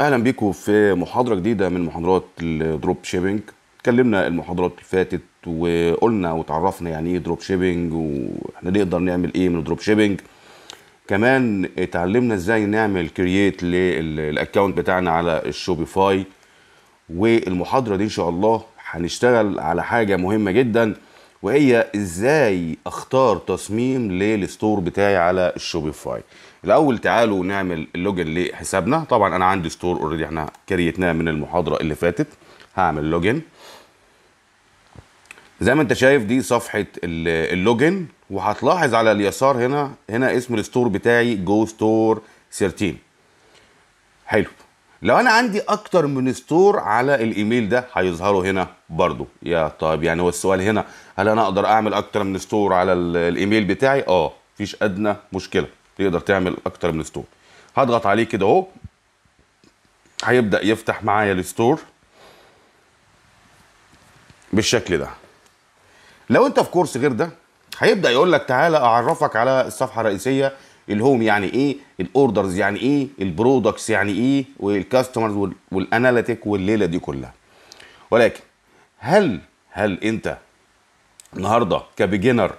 اهلا بيكم في محاضره جديده من محاضرات الدروب شيبنج اتكلمنا المحاضرات اللي فاتت وقلنا وتعرفنا يعني ايه دروب شيبنج واحنا نقدر نعمل ايه من الدروب شيبنج كمان اتعلمنا ازاي نعمل كرييت للاكونت بتاعنا على الشوبيفاي والمحاضره دي ان شاء الله هنشتغل على حاجه مهمه جدا وهي ازاي اختار تصميم للستور بتاعي على الشوبيفاي الاول تعالوا نعمل اللوجن لحسابنا طبعا انا عندي ستور اوريدي احنا كريتناه من المحاضره اللي فاتت هعمل لوجن زي ما انت شايف دي صفحه اللوجن وهتلاحظ على اليسار هنا هنا اسم الستور بتاعي جو ستور 13 حلو لو انا عندي اكتر من ستور على الايميل ده هيظهروا هنا برضو يا طيب يعني هو السؤال هنا هل انا اقدر اعمل اكتر من ستور على الايميل بتاعي اه مفيش ادنى مشكله تقدر تعمل اكتر من ستور هضغط عليه كده اهو هيبدا يفتح معايا الستور بالشكل ده لو انت في كورس غير ده هيبدا يقول لك تعالى اعرفك على الصفحه الرئيسيه الهوم يعني ايه الاوردرز يعني ايه البرودكتس يعني ايه والكاستمرز والاناليتيك والليله دي كلها ولكن هل هل انت النهارده كبيجنر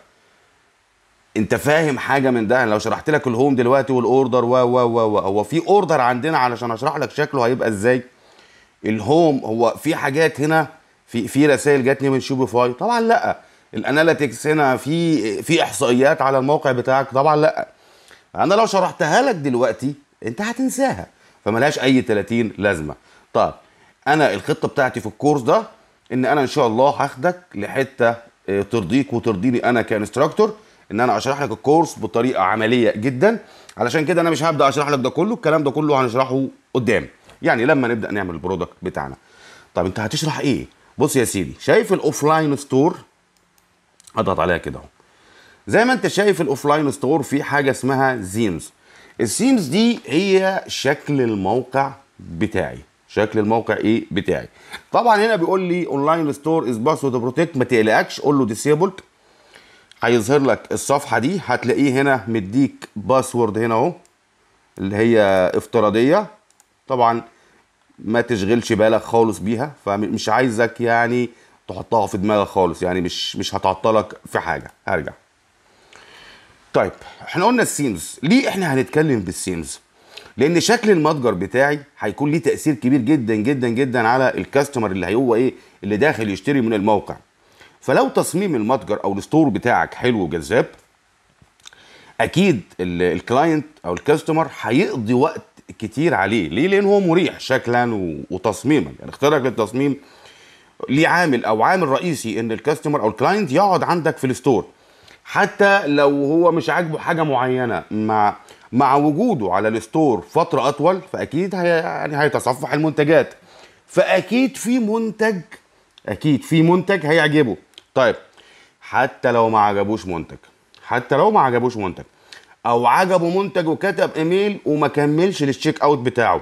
انت فاهم حاجه من ده لو شرحت لك الهوم دلوقتي والاوردر و و و هو في اوردر عندنا علشان اشرح لك شكله هيبقى ازاي الهوم هو في حاجات هنا في في رسائل جاتني من شوبيفاي طبعا لا الاناليتكس هنا في في احصائيات على الموقع بتاعك طبعا لا انا لو شرحتها لك دلوقتي انت هتنساها فملهاش اي 30 لازمه طب انا الخطه بتاعتي في الكورس ده ان انا ان شاء الله هاخدك لحته آه، ترضيك وترضيني انا كانستراكتور ان انا اشرح لك الكورس بطريقه عمليه جدا علشان كده انا مش هبدا اشرح لك ده كله الكلام ده كله هنشرحه قدام يعني لما نبدا نعمل البرودكت بتاعنا طب انت هتشرح ايه بص يا سيدي شايف الاوفلاين ستور اضغط عليها كده اهو زي ما انت شايف الاوفلاين ستور في حاجه اسمها زيمز السيمز دي هي شكل الموقع بتاعي شكل الموقع ايه بتاعي طبعا هنا بيقول لي اونلاين ستور از باسورد بروتكت ما تقلقش قول له ديسيبلد هيظهر لك الصفحه دي هتلاقيه هنا مديك باسورد هنا اهو اللي هي افتراضيه طبعا ما تشغلش بالك خالص بيها فمش عايزك يعني تحطها في دماغك خالص يعني مش مش هتعطلك في حاجه هرجع طيب احنا قلنا السيمز ليه احنا هنتكلم بالسيمز لان شكل المتجر بتاعي هيكون ليه تاثير كبير جدا جدا جدا على الكاستمر اللي هو ايه اللي داخل يشتري من الموقع فلو تصميم المتجر او الستور بتاعك حلو وجذاب اكيد الكلاينت او الكاستمر هيقضي وقت كتير عليه ليه لان هو مريح شكلا وتصميما يعني اختيارك للتصميم ليه عامل او عامل رئيسي ان الكاستمر او الكلاينت يقعد عندك في الستور حتى لو هو مش عاجبه حاجه معينه مع مع وجوده على الستور فتره اطول فاكيد هي يعني هيتصفح المنتجات فاكيد في منتج اكيد في منتج هيعجبه طيب حتى لو ما عجبوش منتج حتى لو ما عجبوش منتج او عجبه منتج وكتب ايميل وما كملش للتشيك اوت بتاعه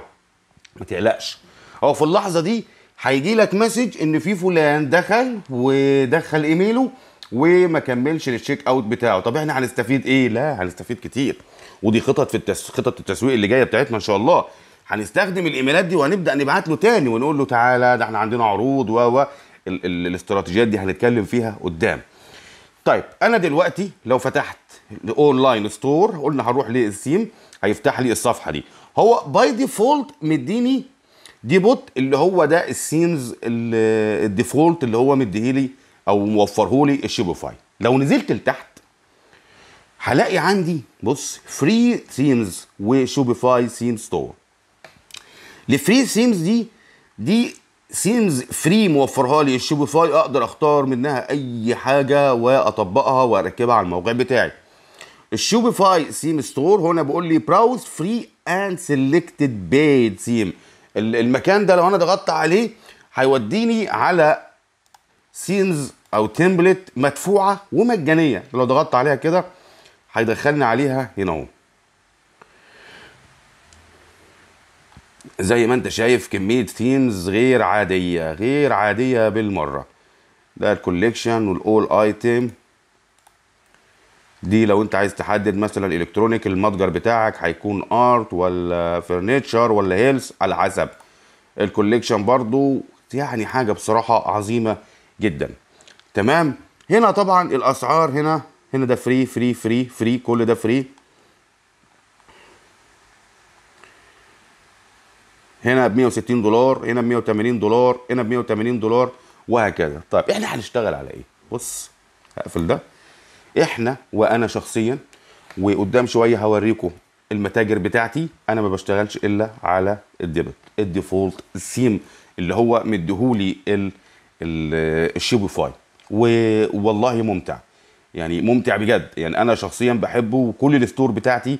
ما تقلقش هو في اللحظه دي هيجي لك مسج ان في فلان دخل ودخل ايميله وما كملش للشيك اوت بتاعه طب احنا هنستفيد ايه لا هنستفيد كتير ودي خطط في التس... خطط التسويق اللي جايه بتاعتنا ان شاء الله هنستخدم الايميلات دي وهنبدا نبعت له تاني ونقول له تعالى ده احنا عندنا عروض و و ال... ال... الاستراتيجيات دي هنتكلم فيها قدام طيب انا دلوقتي لو فتحت اونلاين ستور قلنا هروح للسيم هيفتح لي الصفحه دي هو باي ديفولت مديني دي بوت اللي هو ده السينز الديفولت اللي هو مديه لي او موفره لي الشوبيفاي لو نزلت لتحت هلاقي عندي بص فري ثيمز وشوبيفاي ثيم ستور الفري ثيمز دي دي ثيمز فري موفرها لي الشوبيفاي اقدر اختار منها اي حاجه واطبقها واركبها على الموقع بتاعي الشوبيفاي ثيم ستور هنا بيقول لي براوز فري اند سيلكتد بيد ثيم المكان ده لو انا ضغطت عليه هيوديني على سينز او تمبلت مدفوعه ومجانيه لو ضغطت عليها كده هيدخلني عليها هنا اهو زي ما انت شايف كميه ثيمز غير عاديه غير عاديه بالمره ده الكوليكشن والاول ايتم دي لو انت عايز تحدد مثلا الكترونيك المتجر بتاعك هيكون ارت ولا فرنتشر ولا هيلث على حسب الكوليكشن برضو يعني حاجه بصراحه عظيمه جدا تمام هنا طبعا الاسعار هنا هنا ده فري فري فري فري كل ده فري هنا ب 160 دولار هنا ب 180 دولار هنا ب 180 دولار وهكذا طيب احنا هنشتغل على ايه بص هقفل ده احنا وانا شخصيا وقدام شويه هوريكم المتاجر بتاعتي انا ما بشتغلش الا على الديبت الديفولت السيم اللي هو مديهولي الشوبيفاي والله ممتع يعني ممتع بجد يعني انا شخصيا بحبه وكل الستور بتاعتي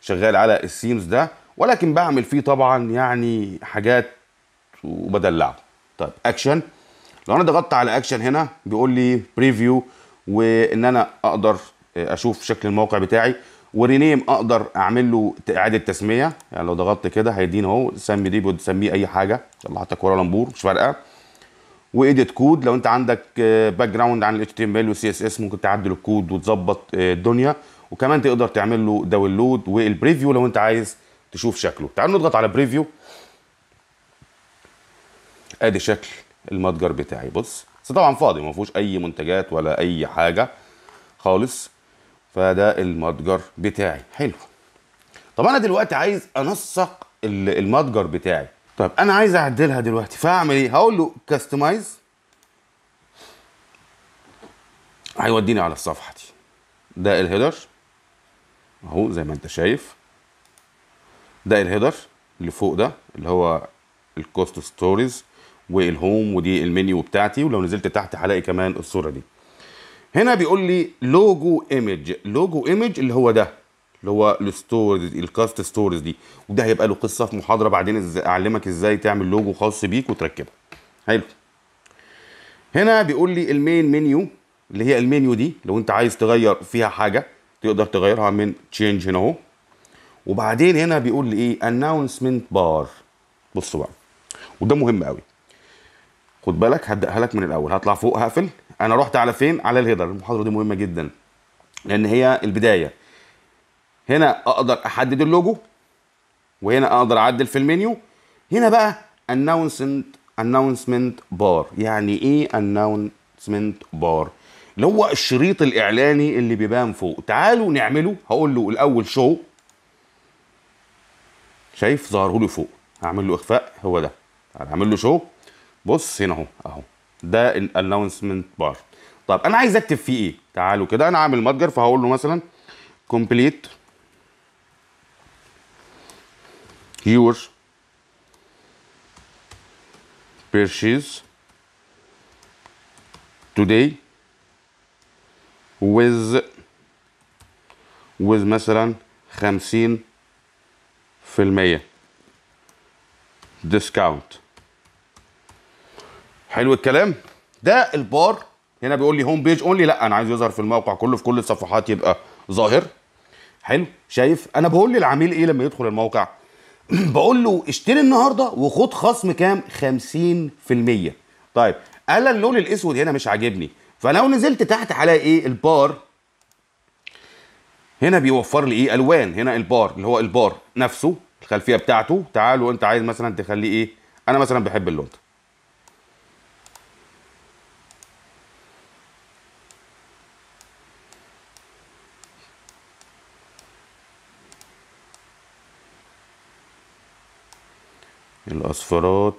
شغال على السيمز ده ولكن بعمل فيه طبعا يعني حاجات وبدلعه طيب اكشن لو انا ضغطت على اكشن هنا بيقول لي بريفيو وان انا اقدر اشوف شكل الموقع بتاعي ورينيم اقدر اعمل له اعاده تسميه يعني لو ضغطت كده هيديني اهو سمي دي بتسميه اي حاجه يلا ورا لمبور مش فارقه وايديت كود لو انت عندك باك آه، جراوند عن الاتش تي ام ال والسي اس اس ممكن تعدل الكود وتظبط آه، الدنيا وكمان تقدر تعمل له داونلود والبريفيو لو انت عايز تشوف شكله تعال نضغط على بريفيو ادي شكل المتجر بتاعي بص بس طبعا فاضي ما فيهوش اي منتجات ولا اي حاجه خالص فده المتجر بتاعي حلو طب انا دلوقتي عايز انسق المتجر بتاعي طيب انا عايز اعدلها دلوقتي فاعمل ايه هقول له كاستمايز هيوديني على الصفحه دي ده الهيدر اهو زي ما انت شايف ده الهيدر اللي فوق ده اللي هو الكوست ستوريز والهوم ودي المنيو بتاعتي ولو نزلت تحت هلاقي كمان الصوره دي هنا بيقول لي لوجو ايمج لوجو ايمج اللي هو ده اللي هو الستورز الكاست ستورز دي وده هيبقى له قصه في محاضره بعدين اعلمك ازاي تعمل لوجو خاص بيك وتركبه حلو هنا بيقول لي المين منيو اللي هي المنيو دي لو انت عايز تغير فيها حاجه تقدر تغيرها من تشينج هنا اهو وبعدين هنا بيقول لي ايه اناونسمنت بار بصوا بقى وده مهم قوي خد بالك هبداها لك من الاول هطلع فوق هقفل انا رحت على فين على الهيدر المحاضره دي مهمه جدا لان هي البدايه هنا اقدر احدد اللوجو وهنا اقدر اعدل في المنيو هنا بقى اناونسمنت اناونسمنت بار يعني ايه اناونسمنت بار اللي هو الشريط الاعلاني اللي بيبان فوق تعالوا نعمله هقول له الاول شو شايف ظهره لي فوق هعمل له اخفاء هو ده هعمل له شو بص هنا اهو اهو ده الاناونسمنت بار طب انا عايز اكتب فيه ايه تعالوا كده انا عامل متجر فهقول له مثلا كومبليت here purchase today with with مثلا خمسين في المية discount حلو الكلام ده البار هنا بيقول لي هوم بيج اونلي لا انا عايز يظهر في الموقع كله في كل الصفحات يبقى ظاهر حلو شايف انا بقول للعميل ايه لما يدخل الموقع بقول له اشتري النهارده وخد خصم كام 50% طيب قال اللون الاسود هنا مش عاجبني فلو نزلت تحت هلاقي ايه البار هنا بيوفر لي ايه الوان هنا البار اللي هو البار نفسه الخلفيه بتاعته تعال وانت عايز مثلا تخليه ايه انا مثلا بحب اللون ده الاصفرات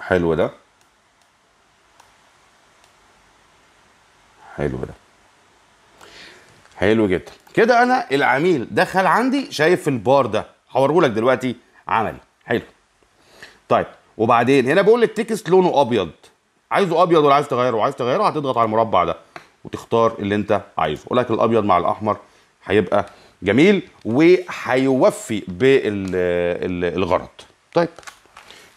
حلو ده حلو ده حلو جدا كده انا العميل دخل عندي شايف البار ده هوريهولك دلوقتي عملي حلو طيب وبعدين هنا بيقول لك لونه ابيض عايزه ابيض ولا عايز تغيره وعايز تغيره هتضغط على المربع ده وتختار اللي انت عايزه ولكن الابيض مع الاحمر هيبقى جميل وهيوفي بالغرض طيب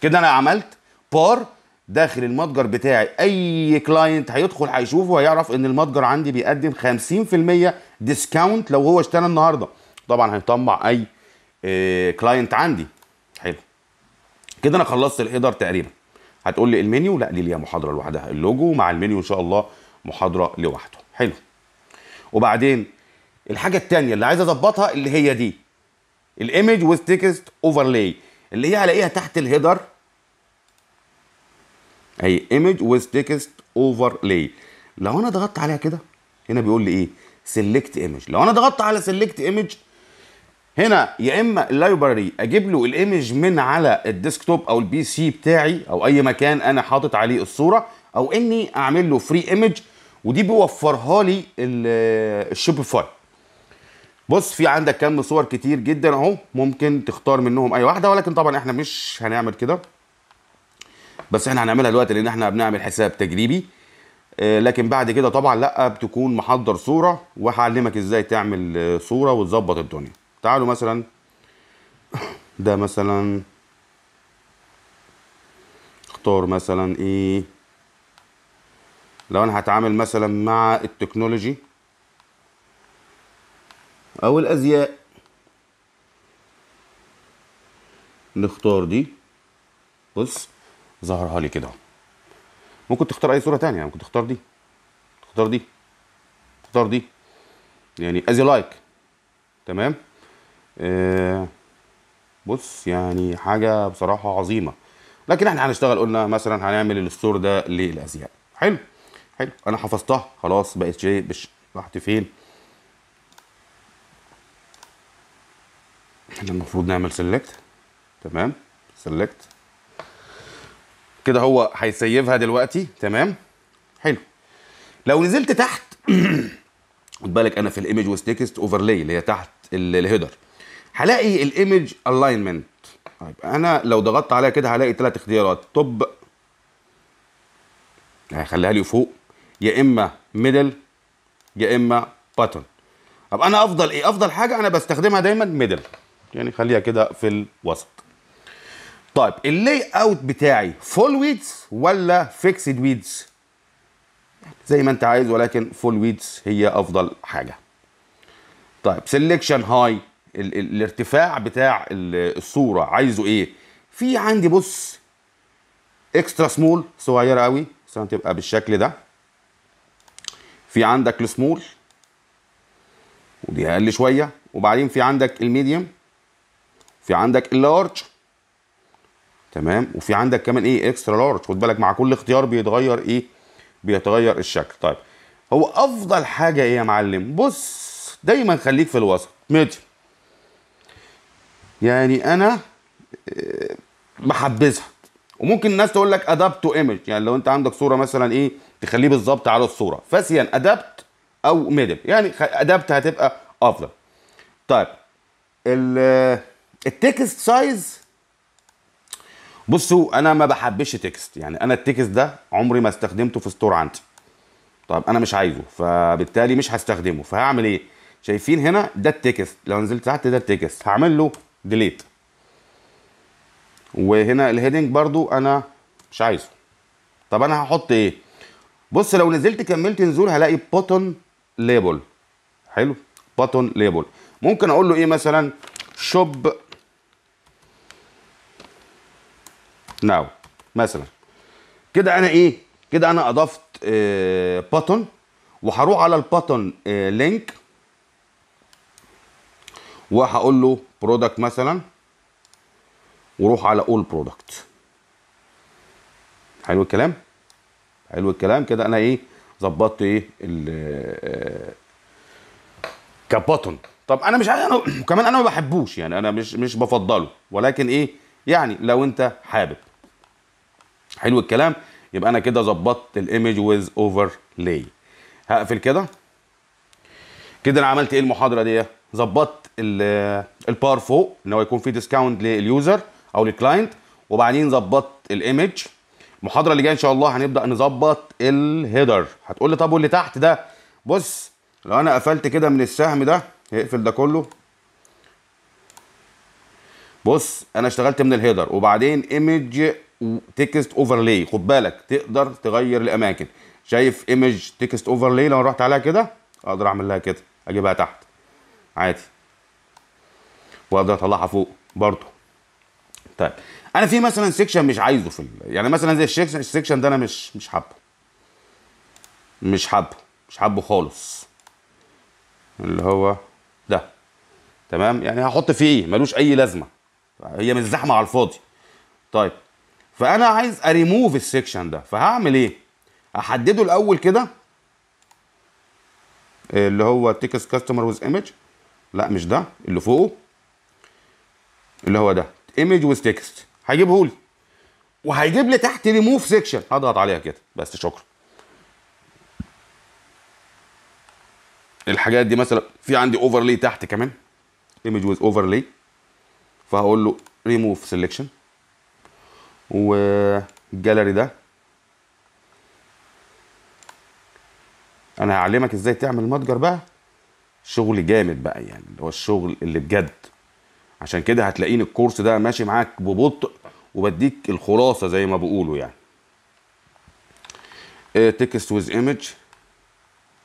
كده انا عملت بار داخل المتجر بتاعي اي كلاينت هيدخل هيشوفه هيعرف ان المتجر عندي بيقدم 50% ديسكاونت لو هو اشترى النهارده طبعا هيطمع اي كلاينت آه، عندي كده انا خلصت الهيدر تقريبا هتقول لي المنيو لا دي ليها محاضره لوحدها اللوجو مع المنيو ان شاء الله محاضره لوحده حلو وبعدين الحاجه الثانيه اللي عايز اظبطها اللي هي دي الايمج وذ تكست اوفرلاي اللي هي هلاقيها تحت الهيدر اهي ايمج وذ تكست اوفرلاي لو انا ضغطت عليها كده هنا بيقول لي ايه سيلكت ايمج لو انا ضغطت على سيلكت ايمج هنا يا اما اللايبراري اجيب له الايمج من على الديسكتوب او البي سي بتاعي او اي مكان انا حاطط عليه الصوره او اني اعمل له فري ايمج ودي بيوفرها لي الشوبيفاي بص في عندك كم صور كتير جدا اهو ممكن تختار منهم اي واحده ولكن طبعا احنا مش هنعمل كده بس احنا هنعملها دلوقتي لان احنا بنعمل حساب تجريبي آه، لكن بعد كده طبعا لا بتكون محضر صوره وهعلمك ازاي تعمل آه، صوره وتظبط الدنيا تعالوا مثلا ده مثلا اختار مثلا ايه لو انا هتعامل مثلا مع التكنولوجي او الازياء نختار دي بص ظهرها لي كده ممكن تختار اي صوره تانية ممكن تختار دي تختار دي تختار دي يعني ازي لايك تمام آه، بص يعني حاجه بصراحه عظيمه لكن احنا هنشتغل قلنا مثلا هنعمل الستور ده للازياء حلو حلو انا حفظتها خلاص بقت شيء مش راحت فين احنا المفروض نعمل سيلكت تمام سيلكت كده هو هيسيفها دلوقتي تمام حلو لو نزلت تحت خد بالك انا في الايمج وستيكست اوفرلاي اللي هي تحت الهيدر هلاقي الايمج الاينمنت طيب انا لو ضغطت عليها كده هلاقي ثلاث اختيارات توب هيخليها لي فوق يا اما ميدل يا اما باتون طب انا افضل ايه افضل حاجه انا بستخدمها دايما ميدل يعني خليها كده في الوسط طيب اللي اوت بتاعي فول ويدز ولا فيكسد ويدز زي ما انت عايز ولكن فول ويدز هي افضل حاجه طيب سيلكشن هاي ال ال الارتفاع بتاع الصوره عايزه ايه في عندي بص اكسترا سمول صغيره قوي مثلا تبقى بالشكل ده في عندك السمول ودي اقل شويه وبعدين في عندك الميديوم في عندك اللارج تمام وفي عندك كمان ايه اكسترا لارج خد بالك مع كل اختيار بيتغير ايه بيتغير الشكل طيب هو افضل حاجه ايه يا معلم بص دايما خليك في الوسط ميديوم يعني انا آه، بحبذها وممكن الناس تقول لك ادابت ايمج يعني لو انت عندك صوره مثلا ايه تخليه بالظبط على الصوره فاسيا ادابت او ميدل يعني ادابت هتبقى افضل طيب آه، التكست سايز بصوا انا ما بحبش تكست يعني انا التكست ده عمري ما استخدمته في ستور عندي طب انا مش عايزه فبالتالي مش هستخدمه فهعمل ايه شايفين هنا ده التكست لو نزلت تحت ده التكست هعمل له ديليت وهنا الهيدنج برضو انا مش عايزه طب انا هحط ايه بص لو نزلت كملت نزول هلاقي بوتون ليبل حلو بوتون ليبل ممكن اقول له ايه مثلا شوب ناو مثلا كده انا ايه كده انا اضفت بوتون آه، وهروح على البوتون لينك آه، وهقول له برودكت مثلا وروح على اول برودكت حلو الكلام حلو الكلام كده انا ايه ظبطت ايه ال كبطن آه، طب انا مش انا كمان انا ما بحبوش يعني انا مش مش بفضله ولكن ايه يعني لو انت حابب حلو الكلام يبقى انا كده ظبطت الايمج ويز اوفر هقفل كده كده انا عملت ايه المحاضره دي ظبطت البار فوق ان هو يكون في ديسكاونت لليوزر او للكلاينت وبعدين ظبطت الايمج المحاضره اللي جايه ان شاء الله هنبدا نظبط الهيدر هتقول لي طب واللي تحت ده بص لو انا قفلت كده من السهم ده هيقفل ده كله بص انا اشتغلت من الهيدر وبعدين ايمج تكست اوفرلاي خد بالك تقدر تغير الاماكن شايف ايمج تكست اوفرلاي لو رحت عليها كده اقدر اعمل لها كده اجيبها تحت عادي واقدر اطلعها فوق برضه طيب انا في مثلا سيكشن مش عايزه في ال... يعني مثلا زي السيكشن السيكشن ده انا مش مش حابه مش حابه مش حابه خالص اللي هو ده تمام يعني هحط فيه ايه ملوش اي لازمه هي مش زحمه على الفاضي طيب فانا عايز اريموف السيكشن ده فهعمل ايه احدده الاول كده اللي هو تكست كاستمر ويز ايمج لا مش ده اللي فوقه اللي هو ده ايمج ويز تكست هيجيبه لي وهيجيب لي تحت ريموف سيكشن هضغط عليها كده بس شكرا الحاجات دي مثلا في عندي اوفرلي تحت كمان ايمج ويز اوفرلي فهقول له ريموف سيلكشن والجاليري ده انا هعلمك ازاي تعمل متجر بقى شغل جامد بقى يعني اللي هو الشغل اللي بجد عشان كده هتلاقيني الكورس ده ماشي معاك ببطء وبديك الخلاصه زي ما بقولوا يعني تكست ويز ايمج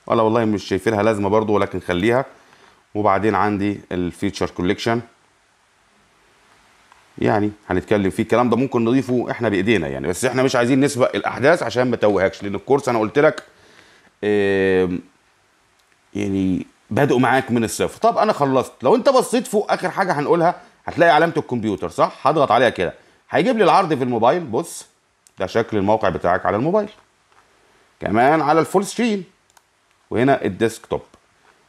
ولا والله مش شايفينها لازمه برضو ولكن خليها وبعدين عندي الفيتشر كوليكشن يعني هنتكلم فيه الكلام ده ممكن نضيفه احنا بايدينا يعني بس احنا مش عايزين نسبق الاحداث عشان ما توهكش لان الكورس انا قلت لك يعني بادئوا معاك من الصفر طب انا خلصت لو انت بصيت فوق اخر حاجه هنقولها هتلاقي علامه الكمبيوتر صح هضغط عليها كده هيجيب لي العرض في الموبايل بص ده شكل الموقع بتاعك على الموبايل كمان على الفول سكرين وهنا الديسك توب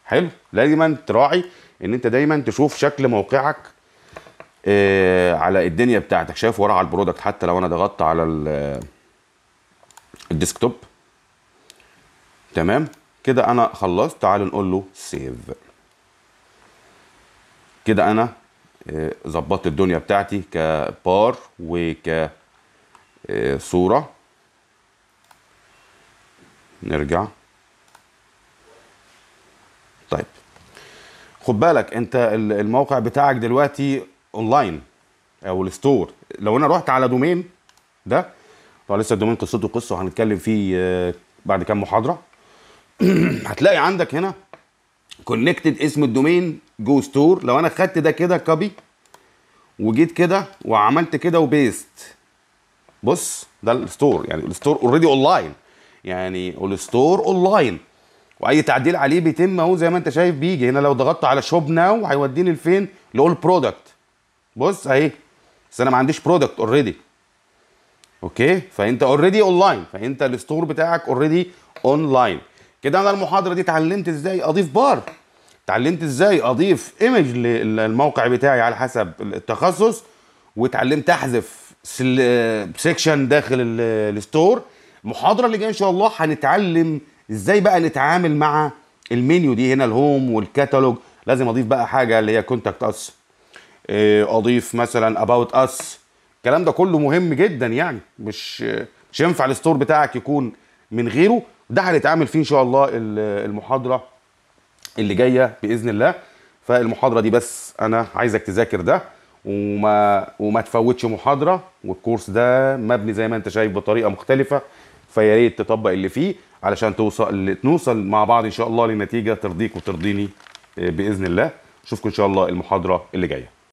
حلو دايما تراعي ان انت دايما تشوف شكل موقعك آه على الدنيا بتاعتك شايف ورا على البرودكت حتى لو انا ضغطت على الديسك توب تمام كده انا خلصت تعالوا نقول له سيف كده انا آه، ظبطت الدنيا بتاعتي كبار وك آه، صورة نرجع طيب خد بالك انت الموقع بتاعك دلوقتي اونلاين او الستور لو انا رحت على دومين ده طبعا لسه الدومين قصته قصه وهنتكلم فيه آه، بعد كام محاضره هتلاقي عندك هنا كونكتد اسم الدومين جو ستور لو انا خدت ده كده كوبي وجيت كده وعملت كده وبيست بص ده الستور يعني الستور اوريدي اونلاين يعني الستور اونلاين واي تعديل عليه بيتم اهو زي ما انت شايف بيجي هنا لو ضغطت على شوب ناو هيوديني لفين لاول برودكت بص اهي بس انا ما عنديش برودكت اوريدي اوكي فانت اوريدي اونلاين فانت الستور بتاعك اوريدي اونلاين كده انا المحاضره دي اتعلمت ازاي اضيف بار اتعلمت ازاي اضيف ايمج للموقع بتاعي على حسب التخصص واتعلمت احذف سيكشن داخل الستور المحاضره اللي جايه ان شاء الله هنتعلم ازاي بقى نتعامل مع المنيو دي هنا الهوم والكتالوج لازم اضيف بقى حاجه اللي هي كونتاكت اس آه، اضيف مثلا اباوت اس الكلام ده كله مهم جدا يعني مش مش ينفع الستور بتاعك يكون من غيره ده هنتعامل فيه ان شاء الله المحاضره اللي جايه باذن الله فالمحاضره دي بس انا عايزك تذاكر ده وما وما تفوتش محاضره والكورس ده مبني زي ما انت شايف بطريقه مختلفه فيا ريت تطبق اللي فيه علشان توصل نوصل مع بعض ان شاء الله لنتيجه ترضيك وترضيني آه، باذن الله اشوفكم ان شاء الله المحاضره اللي جايه